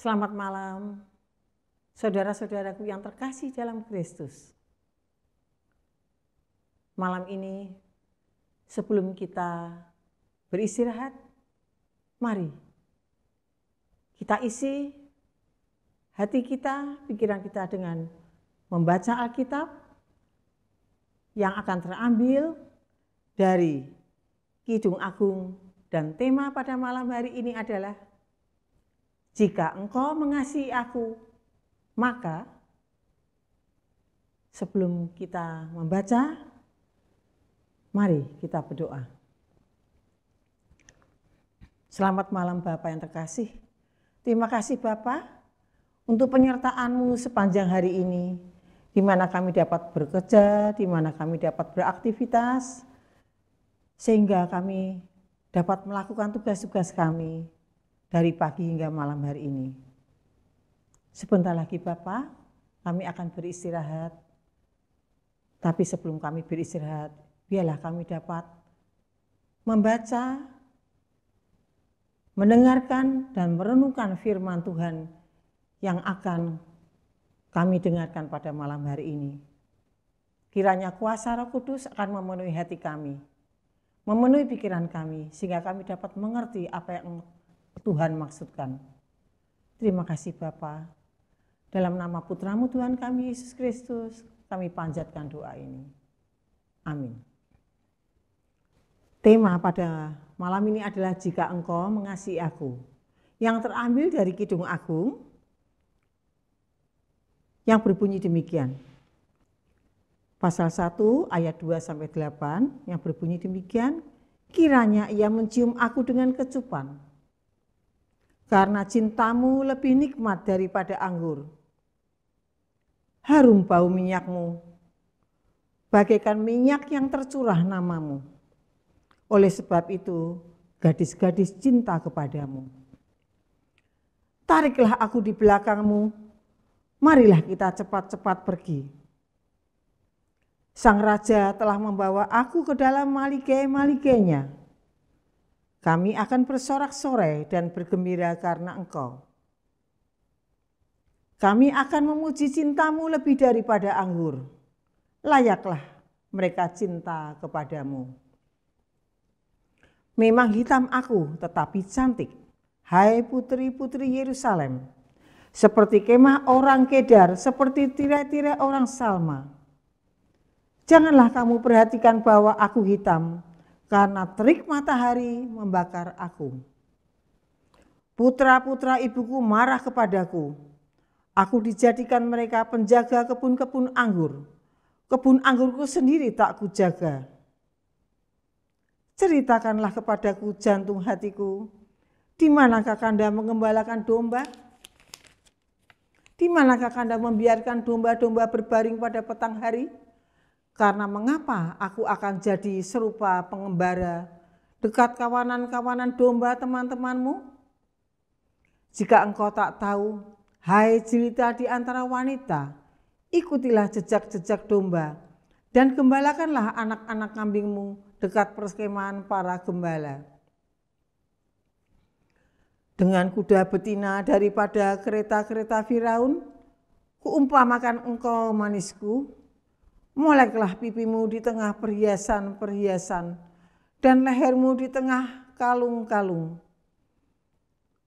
Selamat malam, saudara-saudaraku yang terkasih dalam Kristus. Malam ini, sebelum kita beristirahat, mari kita isi hati kita, pikiran kita dengan membaca Alkitab yang akan terambil dari Kidung Agung dan tema pada malam hari ini adalah jika engkau mengasihi aku, maka sebelum kita membaca, mari kita berdoa. Selamat malam Bapak yang terkasih. Terima kasih Bapak untuk penyertaanmu sepanjang hari ini, di mana kami dapat bekerja, di mana kami dapat beraktivitas, sehingga kami dapat melakukan tugas-tugas kami dari pagi hingga malam hari ini. Sebentar lagi Bapak, kami akan beristirahat. Tapi sebelum kami beristirahat, biarlah kami dapat membaca, mendengarkan, dan merenungkan firman Tuhan yang akan kami dengarkan pada malam hari ini. Kiranya kuasa roh kudus akan memenuhi hati kami, memenuhi pikiran kami, sehingga kami dapat mengerti apa yang Tuhan maksudkan. Terima kasih Bapa. Dalam nama putramu Tuhan kami Yesus Kristus, kami panjatkan doa ini. Amin. Tema pada malam ini adalah jika engkau mengasihi aku. Yang terambil dari Kidung Agung yang berbunyi demikian. Pasal 1 ayat 2 sampai 8 yang berbunyi demikian, kiranya ia mencium aku dengan kecupan karena cintamu lebih nikmat daripada anggur. Harum bau minyakmu, bagaikan minyak yang tercurah namamu. Oleh sebab itu, gadis-gadis cinta kepadamu. Tariklah aku di belakangmu, marilah kita cepat-cepat pergi. Sang Raja telah membawa aku ke dalam malige-maligenya. Kami akan bersorak-sorai dan bergembira karena engkau. Kami akan memuji cintamu lebih daripada anggur. Layaklah mereka cinta kepadamu. Memang hitam aku, tetapi cantik. Hai putri-putri Yerusalem, seperti kemah orang Kedar, seperti tirai-tirai orang Salma. Janganlah kamu perhatikan bahwa aku hitam, karena terik matahari membakar aku. Putra-putra ibuku marah kepadaku. Aku dijadikan mereka penjaga kebun-kebun anggur. Kebun anggurku sendiri tak kujaga. Ceritakanlah kepadaku jantung hatiku, di manakah Kanda mengembalakan domba? Di manakah Kanda membiarkan domba-domba berbaring pada petang hari? Karena mengapa aku akan jadi serupa pengembara dekat kawanan-kawanan domba teman-temanmu? Jika engkau tak tahu, hai cerita di antara wanita, ikutilah jejak-jejak domba dan gembalakanlah anak-anak kambingmu dekat perskemahan para gembala. Dengan kuda betina daripada kereta-kereta Firaun, kuumpamakan engkau manisku, Meleklah pipimu di tengah perhiasan-perhiasan dan lehermu di tengah kalung-kalung.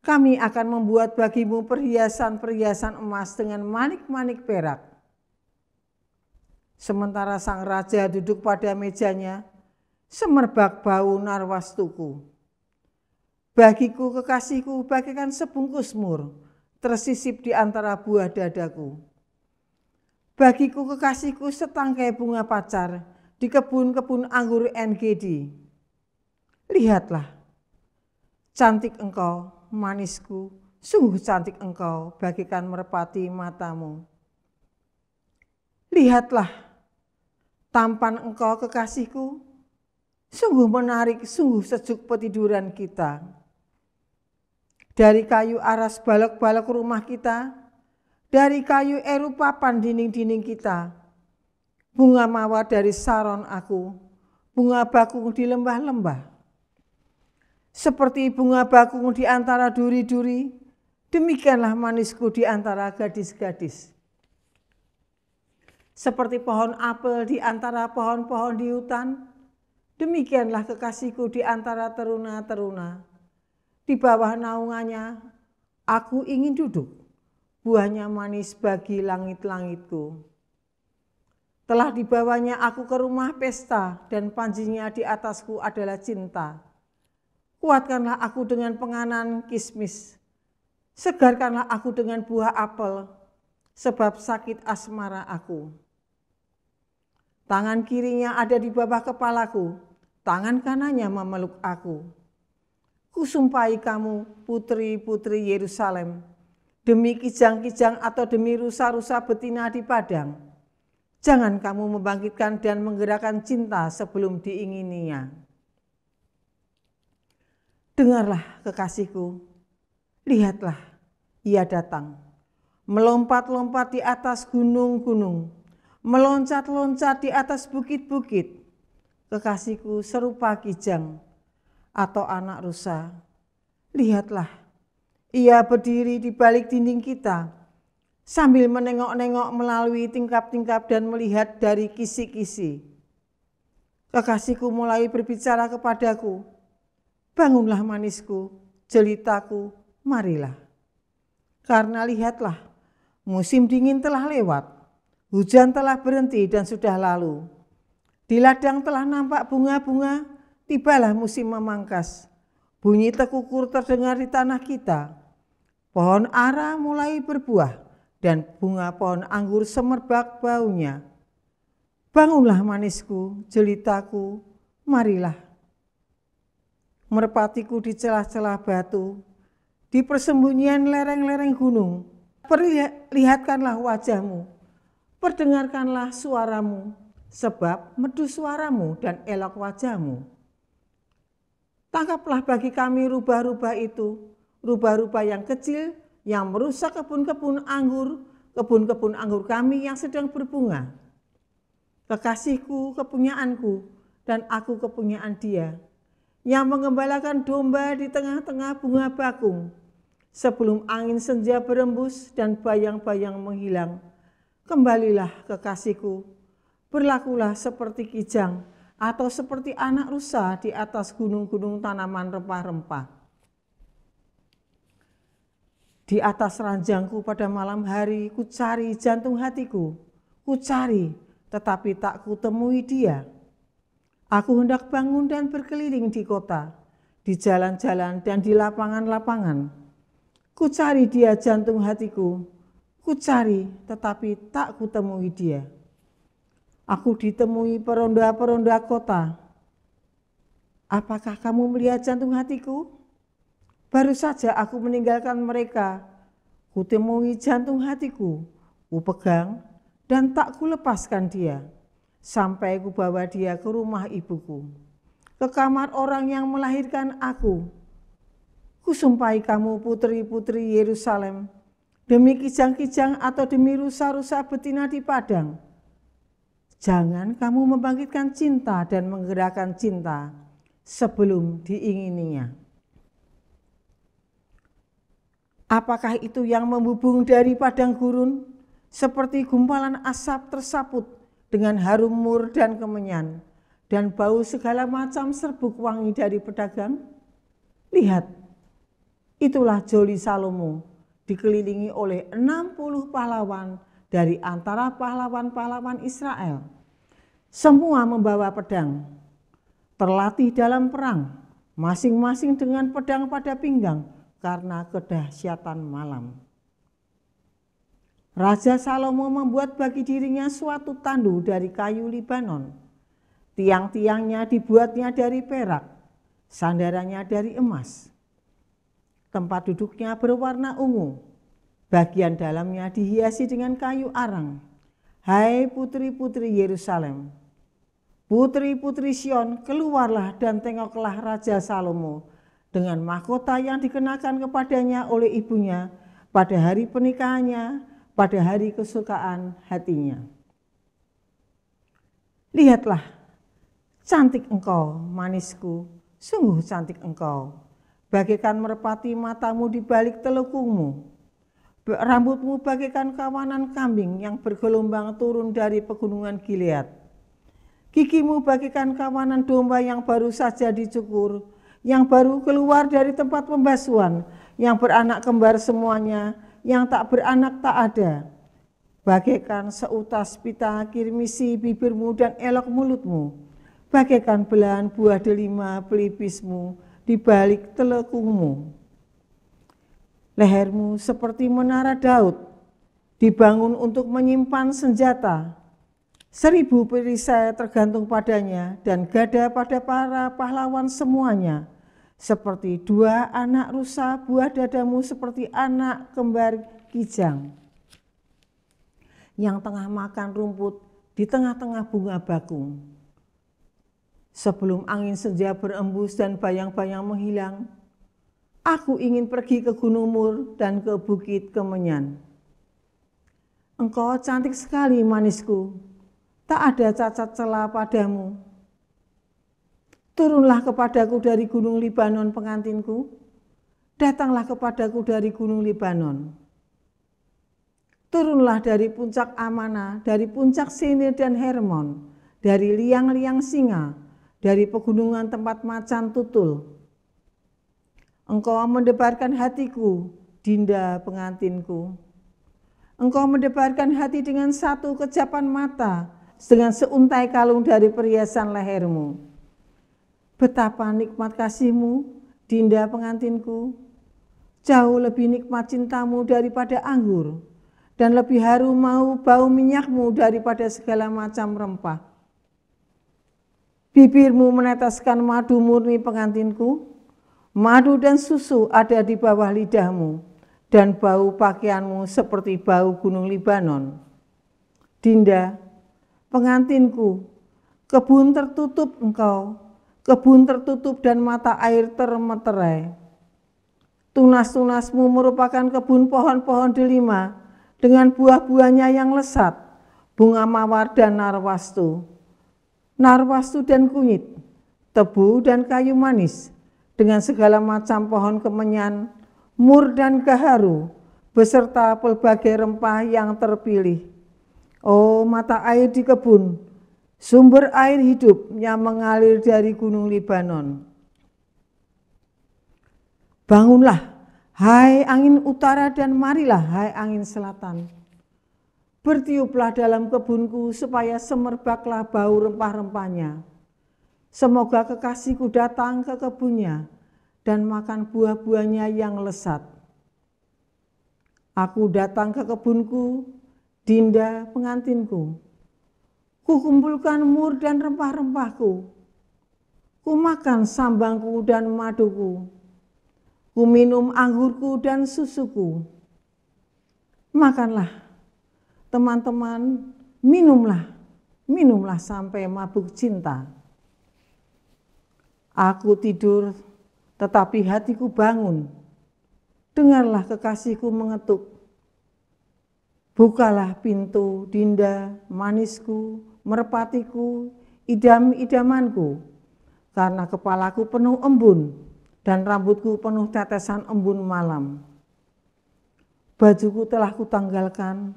Kami akan membuat bagimu perhiasan-perhiasan emas dengan manik-manik perak. Sementara sang raja duduk pada mejanya, semerbak bau narwastuku. Bagiku kekasihku bagikan sebungkus mur, tersisip di antara buah dadaku. Bagiku kekasihku setangkai bunga pacar di kebun-kebun anggur NGD. Lihatlah, cantik engkau, manisku, sungguh cantik engkau bagikan merpati matamu. Lihatlah, tampan engkau kekasihku, sungguh menarik, sungguh sejuk petiduran kita. Dari kayu aras balok-balok rumah kita, dari kayu papan dinding-dinding kita. Bunga mawar dari saron aku, bunga bakung di lembah-lembah. Seperti bunga bakung di antara duri-duri, demikianlah manisku di antara gadis-gadis. Seperti pohon apel di antara pohon-pohon di hutan, demikianlah kekasihku di antara teruna-teruna. Di bawah naungannya, aku ingin duduk buahnya manis bagi langit-langitku. Telah dibawanya aku ke rumah pesta dan panjinya di atasku adalah cinta. Kuatkanlah aku dengan penganan kismis. Segarkanlah aku dengan buah apel, sebab sakit asmara aku. Tangan kirinya ada di bawah kepalaku, tangan kanannya memeluk aku. Kusumpahi kamu, putri-putri Yerusalem, demi kijang-kijang atau demi rusa-rusa betina di padang. Jangan kamu membangkitkan dan menggerakkan cinta sebelum diingininya. Dengarlah kekasihku, lihatlah ia datang. Melompat-lompat di atas gunung-gunung, meloncat-loncat di atas bukit-bukit. Kekasihku serupa kijang atau anak rusa. Lihatlah ia berdiri di balik dinding kita sambil menengok-nengok melalui tingkap-tingkap dan melihat dari kisi-kisi. Kekasihku mulai berbicara kepadaku, Bangunlah manisku, jelitaku, marilah. Karena lihatlah, musim dingin telah lewat, hujan telah berhenti dan sudah lalu. Di ladang telah nampak bunga-bunga, tibalah musim memangkas. Bunyi tekukur terdengar di tanah kita. Pohon ara mulai berbuah dan bunga pohon anggur semerbak baunya. Bangunlah manisku, jelitaku, marilah. Merpatiku di celah-celah batu, di persembunyian lereng-lereng gunung. Perlihatkanlah wajahmu, perdengarkanlah suaramu, sebab medu suaramu dan elok wajahmu. Tangkaplah bagi kami rubah-rubah itu, rupa-rupa yang kecil yang merusak kebun-kebun anggur, kebun-kebun anggur kami yang sedang berbunga. Kekasihku, kepunyaanku, dan aku kepunyaan dia, yang mengembalakan domba di tengah-tengah bunga bakung, sebelum angin senja berembus dan bayang-bayang menghilang. Kembalilah kekasihku, berlakulah seperti kijang atau seperti anak rusa di atas gunung-gunung tanaman rempah-rempah di atas ranjangku pada malam hari, ku cari jantung hatiku, ku cari, tetapi tak kutemui dia. Aku hendak bangun dan berkeliling di kota, di jalan-jalan dan di lapangan-lapangan. Ku cari dia jantung hatiku, ku cari, tetapi tak kutemui dia. Aku ditemui peronda-peronda kota. Apakah kamu melihat jantung hatiku? Baru saja aku meninggalkan mereka. Kutemui jantung hatiku, ku dan tak ku lepaskan dia. Sampai ku dia ke rumah ibuku. Ke kamar orang yang melahirkan aku. Kusumpai kamu putri-putri Yerusalem. Demi kijang-kijang atau demi rusa-rusa betina di padang. Jangan kamu membangkitkan cinta dan menggerakkan cinta sebelum diingininya. Apakah itu yang membubung dari padang gurun seperti gumpalan asap tersaput dengan harum mur dan kemenyan dan bau segala macam serbuk wangi dari pedagang? Lihat, itulah joli Salomo dikelilingi oleh 60 pahlawan dari antara pahlawan-pahlawan Israel. Semua membawa pedang, terlatih dalam perang, masing-masing dengan pedang pada pinggang karena kedahsyatan malam. Raja Salomo membuat bagi dirinya suatu tandu dari kayu Libanon. Tiang-tiangnya dibuatnya dari perak, sandarannya dari emas. Tempat duduknya berwarna ungu, bagian dalamnya dihiasi dengan kayu arang. Hai putri-putri Yerusalem, putri-putri Sion, keluarlah dan tengoklah Raja Salomo dengan mahkota yang dikenakan kepadanya oleh ibunya pada hari pernikahannya, pada hari kesukaan hatinya. Lihatlah, cantik engkau, manisku, sungguh cantik engkau. Bagaikan merpati matamu di balik telukungmu. Rambutmu bagaikan kawanan kambing yang bergelombang turun dari pegunungan Gilead. Gigimu bagaikan kawanan domba yang baru saja dicukur, yang baru keluar dari tempat pembasuan, yang beranak kembar semuanya, yang tak beranak tak ada. Bagaikan seutas pita kirmisi bibirmu dan elok mulutmu, bagaikan belahan buah delima pelipismu di balik telekungmu. Lehermu seperti menara Daud, dibangun untuk menyimpan senjata. Seribu perisai tergantung padanya dan gada pada para pahlawan semuanya seperti dua anak rusa, buah dadamu seperti anak kembar kijang yang tengah makan rumput di tengah-tengah bunga bakung. Sebelum angin senja berembus dan bayang-bayang menghilang, aku ingin pergi ke Gunung Mur dan ke Bukit Kemenyan. Engkau cantik sekali manisku, tak ada cacat celah padamu Turunlah kepadaku dari gunung Libanon pengantinku, datanglah kepadaku dari gunung Libanon. Turunlah dari puncak Amana, dari puncak Sinir dan Hermon, dari liang-liang singa, dari pegunungan tempat macan tutul. Engkau mendebarkan hatiku, dinda pengantinku. Engkau mendebarkan hati dengan satu kejapan mata, dengan seuntai kalung dari perhiasan lehermu. Betapa nikmat kasihmu, Dinda pengantinku. Jauh lebih nikmat cintamu daripada anggur, dan lebih harum mau bau minyakmu daripada segala macam rempah. Bibirmu meneteskan madu murni pengantinku, madu dan susu ada di bawah lidahmu, dan bau pakaianmu seperti bau gunung Libanon. Dinda, pengantinku, kebun tertutup engkau, Kebun tertutup dan mata air termeterai. Tunas-tunasmu merupakan kebun pohon-pohon delima dengan buah-buahnya yang lesat, bunga mawar dan narwastu. Narwastu dan kunyit, tebu dan kayu manis, dengan segala macam pohon kemenyan, mur dan gaharu, beserta pelbagai rempah yang terpilih. Oh mata air di kebun, Sumber air hidup yang mengalir dari Gunung Libanon. Bangunlah, hai angin utara dan marilah, hai angin selatan. Bertiuplah dalam kebunku supaya semerbaklah bau rempah-rempahnya. Semoga kekasihku datang ke kebunnya dan makan buah-buahnya yang lesat. Aku datang ke kebunku, Dinda pengantinku, Kukumpulkan mur dan rempah-rempahku. Kumakan sambangku dan maduku. Kuminum anggurku dan susuku. Makanlah, teman-teman, minumlah, minumlah sampai mabuk cinta. Aku tidur, tetapi hatiku bangun. Dengarlah kekasihku mengetuk. Bukalah pintu, Dinda, manisku, Merpatiku, idam-idamanku, karena kepalaku penuh embun dan rambutku penuh tetesan embun malam. Bajuku telah kutanggalkan,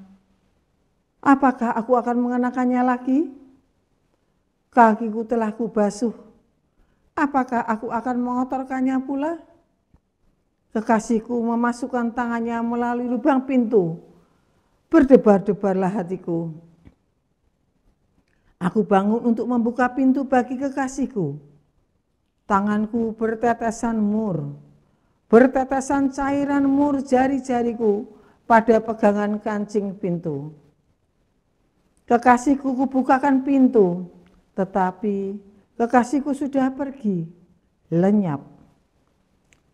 apakah aku akan mengenakannya lagi? Kakiku telah kubasuh, apakah aku akan mengotorkannya pula? Kekasihku memasukkan tangannya melalui lubang pintu, berdebar-debarlah hatiku Aku bangun untuk membuka pintu bagi kekasihku. Tanganku bertetesan mur, bertetesan cairan mur jari-jariku pada pegangan kancing pintu. Kekasihku kubukakan pintu, tetapi kekasihku sudah pergi, lenyap.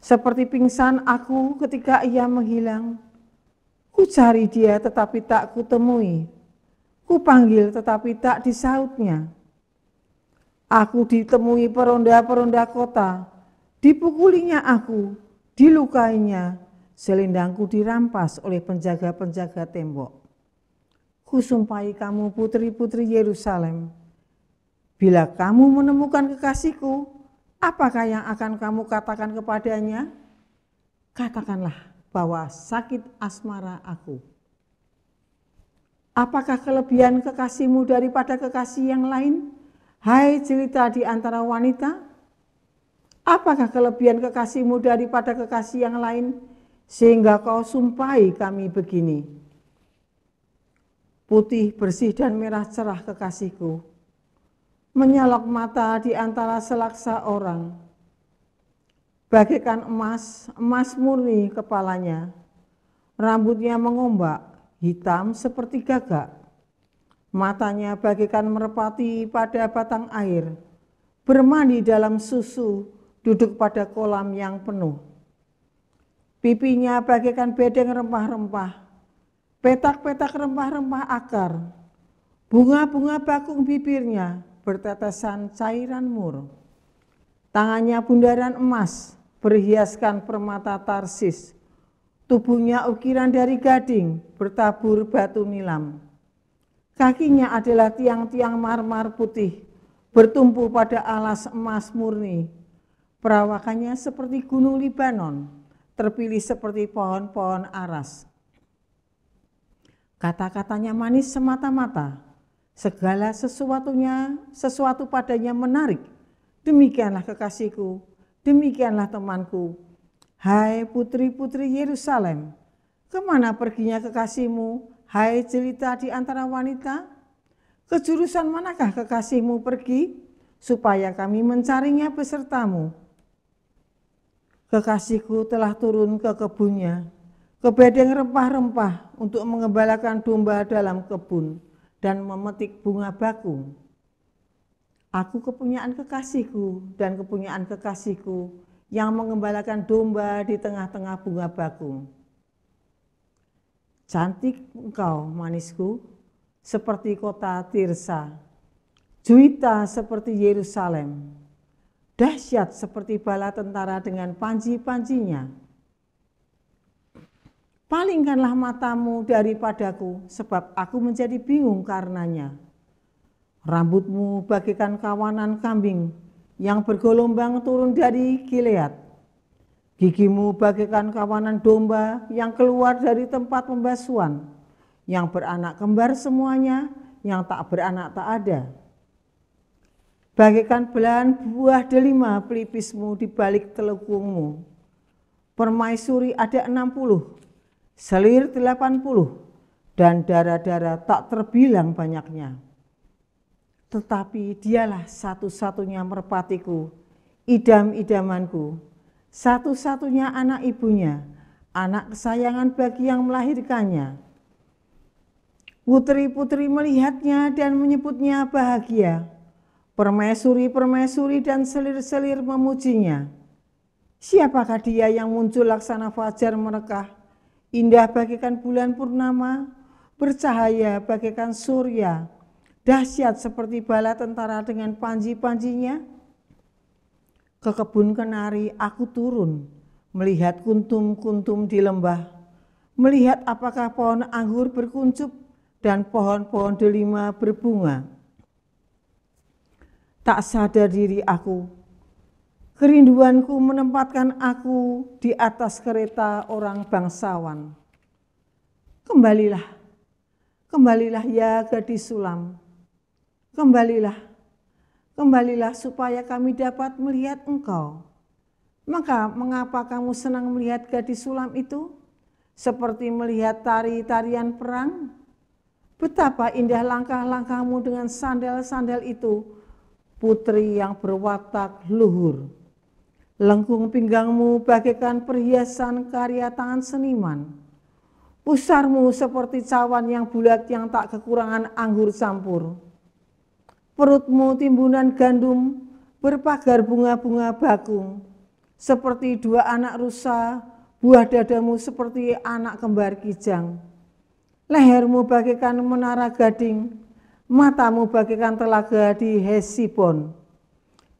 Seperti pingsan aku ketika ia menghilang, ku cari dia tetapi tak kutemui. Kupanggil tetapi tak disautnya. Aku ditemui peronda-peronda kota, dipukulinya aku, dilukainya, selendangku dirampas oleh penjaga-penjaga tembok. Kusumpai kamu putri-putri Yerusalem, bila kamu menemukan kekasihku, apakah yang akan kamu katakan kepadanya? Katakanlah bahwa sakit asmara aku Apakah kelebihan kekasihmu daripada kekasih yang lain? Hai cerita di antara wanita, apakah kelebihan kekasihmu daripada kekasih yang lain? Sehingga kau sumpahi kami begini. Putih, bersih, dan merah cerah kekasihku. menyalak mata di antara selaksa orang. Bagikan emas, emas murni kepalanya. Rambutnya mengombak, hitam seperti gagak. Matanya bagaikan merpati pada batang air, bermandi dalam susu, duduk pada kolam yang penuh. Pipinya bagaikan bedeng rempah-rempah, petak-petak rempah-rempah akar, bunga-bunga bakung bibirnya bertetesan cairan mur. Tangannya bundaran emas berhiaskan permata tarsis, Tubuhnya ukiran dari gading, bertabur batu nilam. Kakinya adalah tiang-tiang marmer putih, bertumpu pada alas emas murni. Perawakannya seperti gunung Libanon, terpilih seperti pohon-pohon aras. Kata-katanya manis semata-mata, segala sesuatunya, sesuatu padanya menarik. Demikianlah kekasihku, demikianlah temanku, Hai putri-putri Yerusalem, kemana perginya kekasihmu? Hai cerita di antara wanita, kejurusan manakah kekasihmu pergi? Supaya kami mencarinya besertamu. Kekasihku telah turun ke kebunnya, ke bedeng rempah-rempah untuk mengembalakan domba dalam kebun dan memetik bunga bakung. Aku kepunyaan kekasihku dan kepunyaan kekasihku yang mengembalakan domba di tengah-tengah bunga bakung. Cantik engkau manisku, seperti kota Tirsa, juita seperti Yerusalem, dahsyat seperti bala tentara dengan panji-panjinya. Palingkanlah matamu daripadaku, sebab aku menjadi bingung karenanya. Rambutmu bagikan kawanan kambing yang bergelombang turun dari Gilead. Gigimu bagaikan kawanan domba yang keluar dari tempat pembasuhan, yang beranak kembar semuanya, yang tak beranak tak ada. Bagaikan belahan buah delima pelipismu di balik telukungmu. Permaisuri ada enam puluh, selir delapan puluh, dan darah-darah tak terbilang banyaknya. Tetapi dialah satu-satunya merpatiku, idam-idamanku, satu-satunya anak ibunya, anak kesayangan bagi yang melahirkannya. Putri-putri melihatnya dan menyebutnya bahagia. Permaisuri-permaisuri dan selir-selir memujinya. Siapakah dia yang muncul laksana fajar merekah, indah bagikan bulan purnama, bercahaya bagikan surya, dahsyat seperti bala tentara dengan panji-panjinya? Ke kebun kenari aku turun, melihat kuntum-kuntum di lembah, melihat apakah pohon anggur berkuncup dan pohon-pohon delima berbunga. Tak sadar diri aku, kerinduanku menempatkan aku di atas kereta orang bangsawan. Kembalilah, kembalilah ya gadis sulam, Kembalilah, kembalilah supaya kami dapat melihat engkau. Maka mengapa kamu senang melihat gadis sulam itu? Seperti melihat tari-tarian perang? Betapa indah langkah-langkahmu dengan sandal-sandal itu, putri yang berwatak luhur. Lengkung pinggangmu bagaikan perhiasan karya tangan seniman. Pusarmu seperti cawan yang bulat yang tak kekurangan anggur campur perutmu timbunan gandum berpagar bunga-bunga bakung. Seperti dua anak rusa, buah dadamu seperti anak kembar kijang. Lehermu bagaikan menara gading, matamu bagaikan telaga di Hesipon.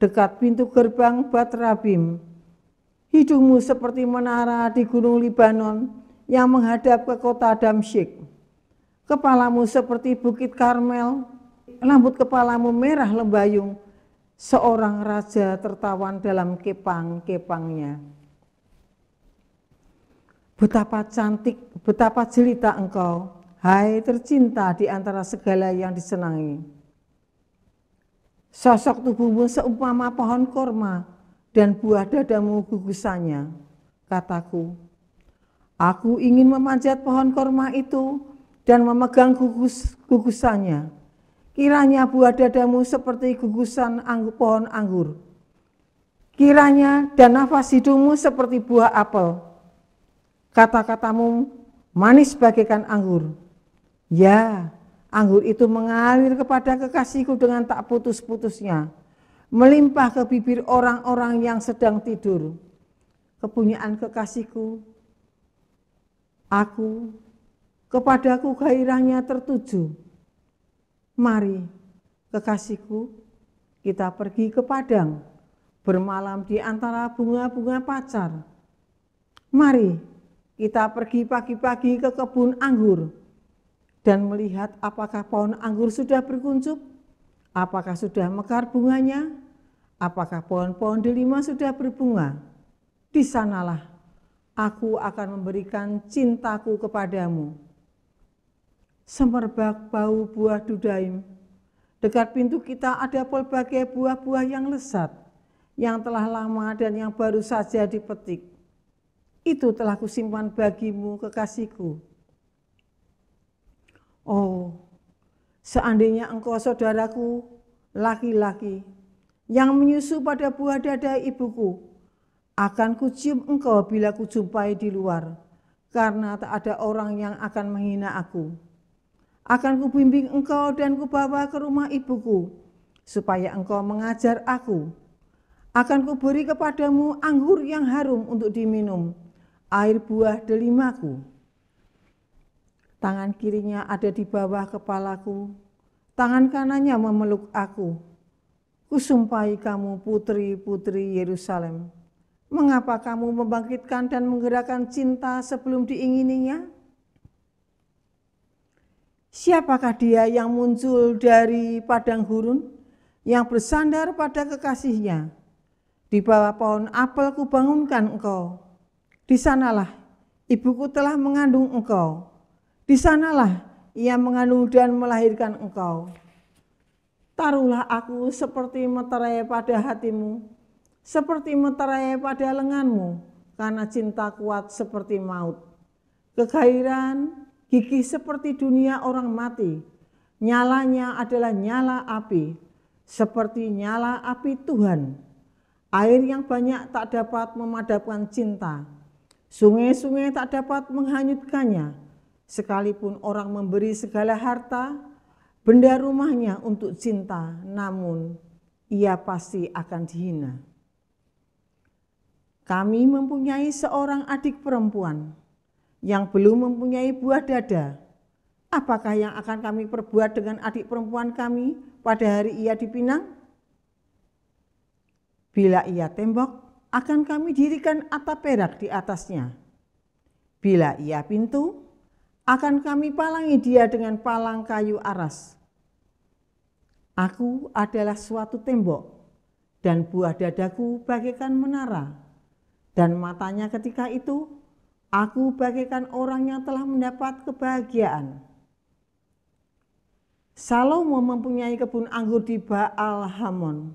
Dekat pintu gerbang Batrabim, hidungmu seperti menara di gunung Libanon yang menghadap ke kota Damsyik. Kepalamu seperti bukit Karmel rambut kepalamu merah lembayung, seorang raja tertawan dalam kepang-kepangnya. Betapa cantik, betapa jelita engkau, hai tercinta di antara segala yang disenangi. Sosok tubuhmu seumpama pohon korma dan buah dadamu gugusannya, kataku. Aku ingin memanjat pohon korma itu dan memegang gugus gugusannya Kiranya buah dadamu seperti gugusan angg pohon anggur. Kiranya dan nafas hidungmu seperti buah apel. Kata-katamu manis bagaikan anggur. Ya, anggur itu mengalir kepada kekasihku dengan tak putus-putusnya. Melimpah ke bibir orang-orang yang sedang tidur. Kepunyaan kekasihku, aku, kepadaku gairahnya tertuju Mari, kekasihku, kita pergi ke padang, bermalam di antara bunga-bunga pacar. Mari, kita pergi pagi-pagi ke kebun anggur dan melihat apakah pohon anggur sudah berkuncup, apakah sudah mekar bunganya, apakah pohon-pohon delima sudah berbunga. Di sanalah aku akan memberikan cintaku kepadamu semerbak bau buah dudaim. Dekat pintu kita ada pelbagai buah-buah yang lesat, yang telah lama dan yang baru saja dipetik. Itu telah kusimpan bagimu kekasihku. Oh, seandainya engkau saudaraku laki-laki yang menyusu pada buah dada ibuku, akan kucium engkau bila kujumpai di luar, karena tak ada orang yang akan menghina aku akan kubimbing engkau dan kubawa ke rumah ibuku, supaya engkau mengajar aku. Akan kuberi kepadamu anggur yang harum untuk diminum, air buah delimaku. Tangan kirinya ada di bawah kepalaku, tangan kanannya memeluk aku. Kusumpahi kamu putri-putri Yerusalem. Mengapa kamu membangkitkan dan menggerakkan cinta sebelum diingininya? Siapakah dia yang muncul dari padang gurun, yang bersandar pada kekasihnya? Di bawah pohon apel kubangunkan engkau. Di sanalah ibuku telah mengandung engkau. Di sanalah ia mengandung dan melahirkan engkau. Taruhlah aku seperti meterai pada hatimu, seperti meterai pada lenganmu, karena cinta kuat seperti maut. Kegairan Gigi seperti dunia orang mati, nyalanya adalah nyala api, seperti nyala api Tuhan. Air yang banyak tak dapat memadamkan cinta, sungai-sungai tak dapat menghanyutkannya, sekalipun orang memberi segala harta, benda rumahnya untuk cinta, namun ia pasti akan dihina. Kami mempunyai seorang adik perempuan yang belum mempunyai buah dada. Apakah yang akan kami perbuat dengan adik perempuan kami pada hari ia dipinang? Bila ia tembok, akan kami dirikan atap perak di atasnya. Bila ia pintu, akan kami palangi dia dengan palang kayu aras. Aku adalah suatu tembok, dan buah dadaku bagaikan menara, dan matanya ketika itu Aku bagikan orang yang telah mendapat kebahagiaan. Salomo mempunyai kebun anggur di Baal Hamon.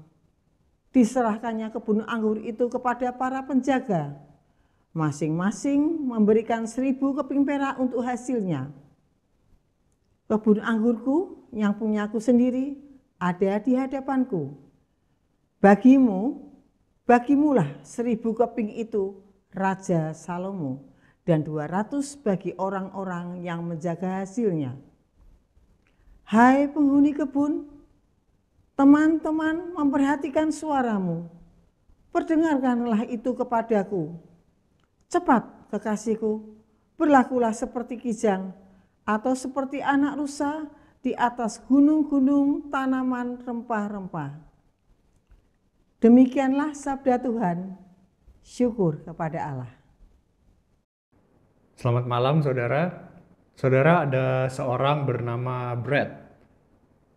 Diserahkannya kebun anggur itu kepada para penjaga. Masing-masing memberikan seribu keping perak untuk hasilnya. Kebun anggurku yang punya aku sendiri ada di hadapanku. Bagimu, bagimulah seribu keping itu Raja Salomo dan 200 bagi orang-orang yang menjaga hasilnya. Hai penghuni kebun, teman-teman memperhatikan suaramu. Perdengarkanlah itu kepadaku. Cepat kekasihku, berlakulah seperti kijang atau seperti anak rusa di atas gunung-gunung tanaman rempah-rempah. Demikianlah sabda Tuhan. Syukur kepada Allah. Selamat malam saudara. Saudara ada seorang bernama Brad.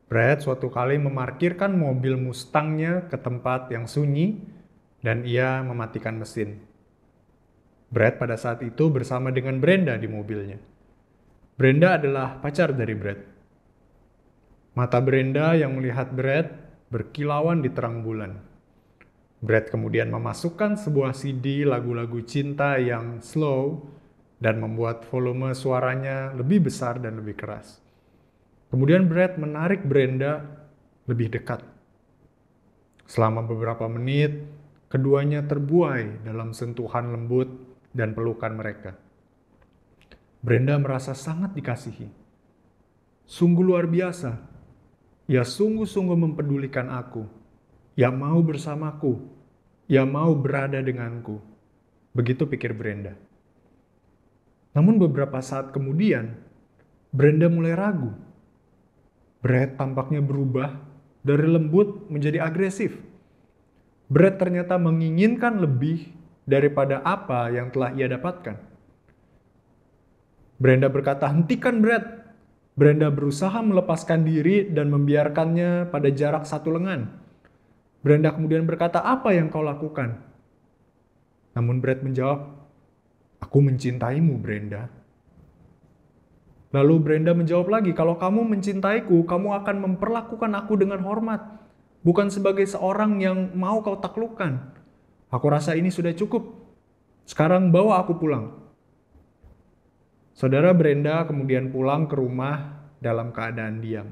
Brad suatu kali memarkirkan mobil Mustangnya ke tempat yang sunyi dan ia mematikan mesin. Brad pada saat itu bersama dengan Brenda di mobilnya. Brenda adalah pacar dari Brad. Mata Brenda yang melihat Brad berkilauan di terang bulan. Brad kemudian memasukkan sebuah CD lagu-lagu cinta yang slow dan membuat volume suaranya lebih besar dan lebih keras. Kemudian Brad menarik Brenda lebih dekat. Selama beberapa menit, keduanya terbuai dalam sentuhan lembut dan pelukan mereka. Brenda merasa sangat dikasihi. Sungguh luar biasa. Ia sungguh-sungguh mempedulikan aku. Ia mau bersamaku. Ia mau berada denganku. Begitu pikir Brenda. Namun beberapa saat kemudian, Brenda mulai ragu. Brett tampaknya berubah dari lembut menjadi agresif. Brett ternyata menginginkan lebih daripada apa yang telah ia dapatkan. Brenda berkata, hentikan Brett, Brenda berusaha melepaskan diri dan membiarkannya pada jarak satu lengan. Brenda kemudian berkata, "Apa yang kau lakukan?" Namun Brett menjawab, Aku mencintaimu, Brenda. Lalu Brenda menjawab lagi, kalau kamu mencintaiku, kamu akan memperlakukan aku dengan hormat. Bukan sebagai seorang yang mau kau taklukkan. Aku rasa ini sudah cukup. Sekarang bawa aku pulang. Saudara Brenda kemudian pulang ke rumah dalam keadaan diam.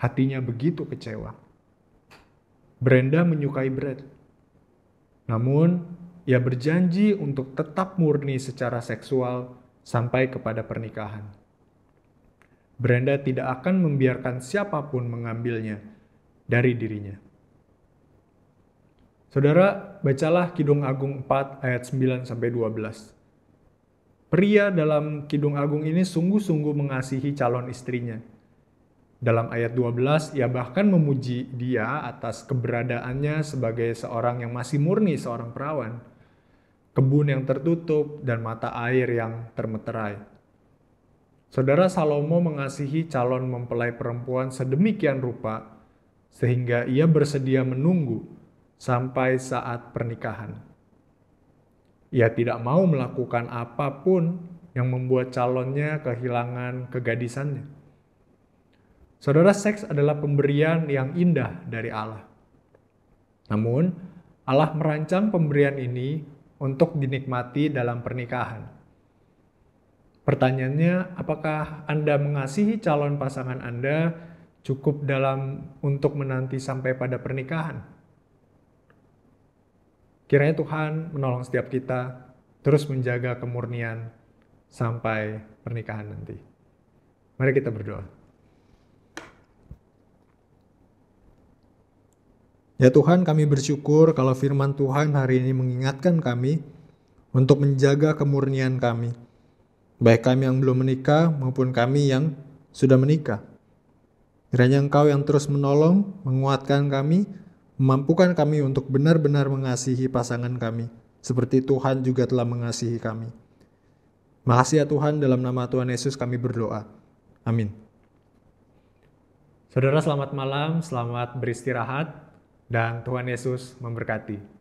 Hatinya begitu kecewa. Brenda menyukai Brad. Namun, ia berjanji untuk tetap murni secara seksual sampai kepada pernikahan. Brenda tidak akan membiarkan siapapun mengambilnya dari dirinya. Saudara, bacalah Kidung Agung 4 ayat 9 sampai 12. Pria dalam Kidung Agung ini sungguh-sungguh mengasihi calon istrinya. Dalam ayat 12, ia bahkan memuji dia atas keberadaannya sebagai seorang yang masih murni seorang perawan kebun yang tertutup, dan mata air yang termeterai. Saudara Salomo mengasihi calon mempelai perempuan sedemikian rupa sehingga ia bersedia menunggu sampai saat pernikahan. Ia tidak mau melakukan apapun yang membuat calonnya kehilangan kegadisannya. Saudara, seks adalah pemberian yang indah dari Allah. Namun, Allah merancang pemberian ini untuk dinikmati dalam pernikahan. Pertanyaannya, apakah Anda mengasihi calon pasangan Anda cukup dalam untuk menanti sampai pada pernikahan? Kiranya Tuhan menolong setiap kita terus menjaga kemurnian sampai pernikahan nanti. Mari kita berdoa. Ya Tuhan, kami bersyukur kalau firman Tuhan hari ini mengingatkan kami untuk menjaga kemurnian kami, baik kami yang belum menikah maupun kami yang sudah menikah. Kiranya Engkau yang terus menolong, menguatkan kami, memampukan kami untuk benar-benar mengasihi pasangan kami, seperti Tuhan juga telah mengasihi kami. Makasih ya Tuhan, dalam nama Tuhan Yesus kami berdoa. Amin. Saudara selamat malam, selamat beristirahat dan Tuhan Yesus memberkati.